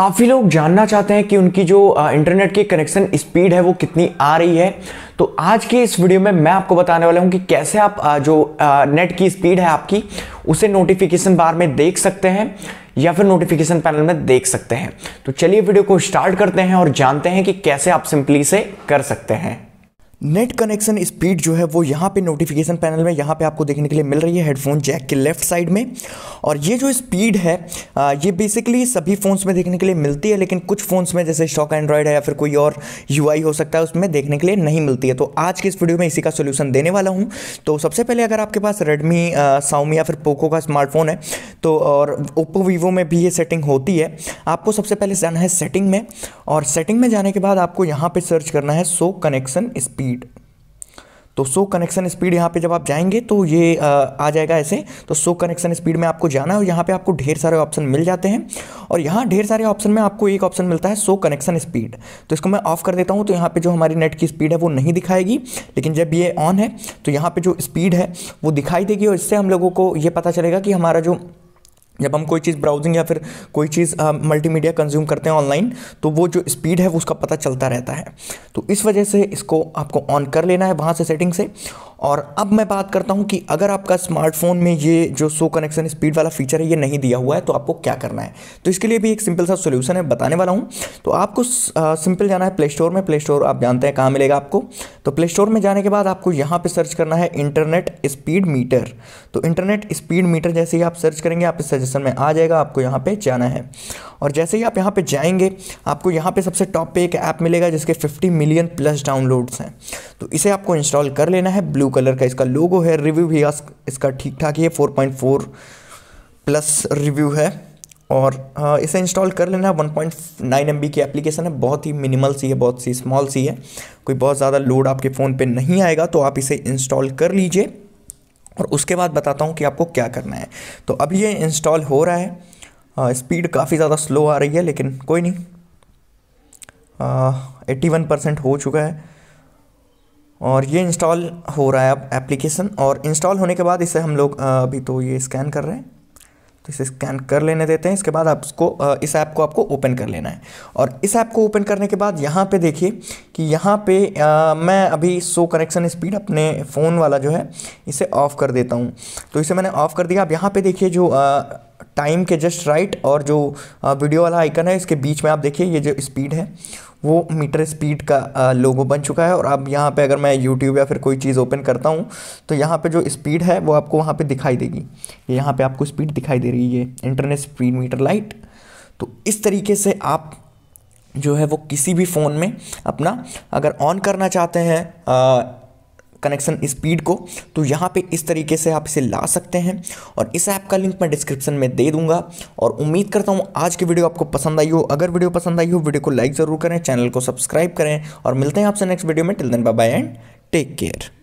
काफ़ी लोग जानना चाहते हैं कि उनकी जो इंटरनेट की कनेक्शन स्पीड है वो कितनी आ रही है तो आज के इस वीडियो में मैं आपको बताने वाला हूँ कि कैसे आप जो नेट की स्पीड है आपकी उसे नोटिफिकेशन बार में देख सकते हैं या फिर नोटिफिकेशन पैनल में देख सकते हैं तो चलिए वीडियो को स्टार्ट करते हैं और जानते हैं कि कैसे आप सिंपली से कर सकते हैं नेट कनेक्शन स्पीड जो है वो यहाँ पे नोटिफिकेशन पैनल में यहाँ पे आपको देखने के लिए मिल रही है हेडफोन जैक के लेफ्ट साइड में और ये जो स्पीड है ये बेसिकली सभी फ़ोन्स में देखने के लिए मिलती है लेकिन कुछ फ़ोन्स में जैसे स्टॉक एंड्रॉयड है या फिर कोई और यू हो सकता है उसमें देखने के लिए नहीं मिलती है तो आज के इस वीडियो में इसी का सोल्यूशन देने वाला हूँ तो सबसे पहले अगर आपके पास रेडमी साउमी या फिर पोको का स्मार्टफोन है तो और ओप्पो वीवो में भी ये सेटिंग होती है आपको सबसे पहले जाना है सेटिंग में और सेटिंग में जाने के बाद आपको यहाँ पर सर्च करना है सो कनेक्शन स्पीड स्पीड तो सो कनेक्शन स्पीड यहाँ पे जब आप जाएंगे तो ये आ, जाएगा ऐसे तो सो कनेक्शन स्पीड में आपको जाना है और यहाँ पे आपको ढेर सारे ऑप्शन मिल जाते हैं और यहाँ ढेर सारे ऑप्शन में आपको एक ऑप्शन मिलता है सो कनेक्शन स्पीड तो इसको मैं ऑफ कर देता हूँ तो यहाँ पे जो हमारी नेट की स्पीड है वो नहीं दिखाएगी लेकिन जब ये ऑन है तो यहाँ पर जो स्पीड है वो दिखाई देगी और इससे हम लोगों को ये पता चलेगा कि हमारा जो जब हम कोई चीज़ ब्राउजिंग या फिर कोई चीज़ मल्टीमीडिया कंज्यूम करते हैं ऑनलाइन तो वो जो स्पीड है वो उसका पता चलता रहता है तो इस वजह से इसको आपको ऑन कर लेना है वहाँ से सेटिंग से और अब मैं बात करता हूँ कि अगर आपका स्मार्टफोन में ये जो सो कनेक्शन स्पीड वाला फीचर है ये नहीं दिया हुआ है तो आपको क्या करना है तो इसके लिए भी एक सिंपल सा सोल्यूशन है बताने वाला हूँ तो आपको सिंपल जाना है प्ले स्टोर में प्ले स्टोर आप जानते हैं कहाँ मिलेगा आपको तो प्ले स्टोर में जाने के बाद आपको यहाँ पर सर्च करना है इंटरनेट स्पीड मीटर तो इंटरनेट स्पीड मीटर जैसे ही आप सर्च करेंगे आप इस सजेशन में आ जाएगा आपको यहाँ पर जाना है और जैसे ही आप यहाँ पर जाएंगे आपको यहाँ पर सबसे टॉप पे एक ऐप मिलेगा जिसके फिफ्टी मिलियन प्लस डाउनलोड्स हैं तो इसे आपको इंस्टॉल कर लेना है ब्लू ब्लू कलर का इसका लोगो है रिव्यू भी इसका ठीक ठाक ही है four point four plus review है और हाँ, इसे इंस्टॉल कर लेना 1.9 पॉइंट की एप्लीकेशन है बहुत ही मिनिमल सी है बहुत सी स्मॉल सी है कोई बहुत ज़्यादा लोड आपके फ़ोन पे नहीं आएगा तो आप इसे इंस्टॉल कर लीजिए और उसके बाद बताता हूँ कि आपको क्या करना है तो अब ये इंस्टॉल हो रहा है स्पीड हाँ, काफ़ी ज़्यादा स्लो आ रही है लेकिन कोई नहीं एट्टी वन परसेंट हो चुका है और ये इंस्टॉल हो रहा है अब एप्लीकेशन और इंस्टॉल होने के बाद इसे हम लोग अभी तो ये स्कैन कर रहे हैं तो इसे स्कैन कर लेने देते हैं इसके बाद आप उसको इस ऐप को आपको ओपन कर लेना है और इस ऐप को ओपन करने के बाद यहाँ पे देखिए कि यहाँ पे आ, मैं अभी सो कनेक्शन स्पीड अपने फ़ोन वाला जो है इसे ऑफ़ कर देता हूँ तो इसे मैंने ऑफ़ कर दिया अब यहाँ पर देखिए जो आ, टाइम के जस्ट राइट और जो वीडियो वाला आइकन है इसके बीच में आप देखिए ये जो स्पीड है वो मीटर स्पीड का लोगो बन चुका है और अब यहाँ पे अगर मैं यूट्यूब या फिर कोई चीज़ ओपन करता हूँ तो यहाँ पे जो स्पीड है वो आपको वहाँ पे दिखाई देगी यहाँ पे आपको स्पीड दिखाई दे रही है इंटरनेट स्पीड मीटर लाइट तो इस तरीके से आप जो है वो किसी भी फ़ोन में अपना अगर ऑन करना चाहते हैं कनेक्शन स्पीड को तो यहाँ पे इस तरीके से आप इसे ला सकते हैं और इस ऐप का लिंक मैं डिस्क्रिप्शन में दे दूंगा और उम्मीद करता हूँ आज की वीडियो आपको पसंद आई हो अगर वीडियो पसंद आई हो वीडियो को लाइक ज़रूर करें चैनल को सब्सक्राइब करें और मिलते हैं आपसे नेक्स्ट वीडियो में till then bye and take care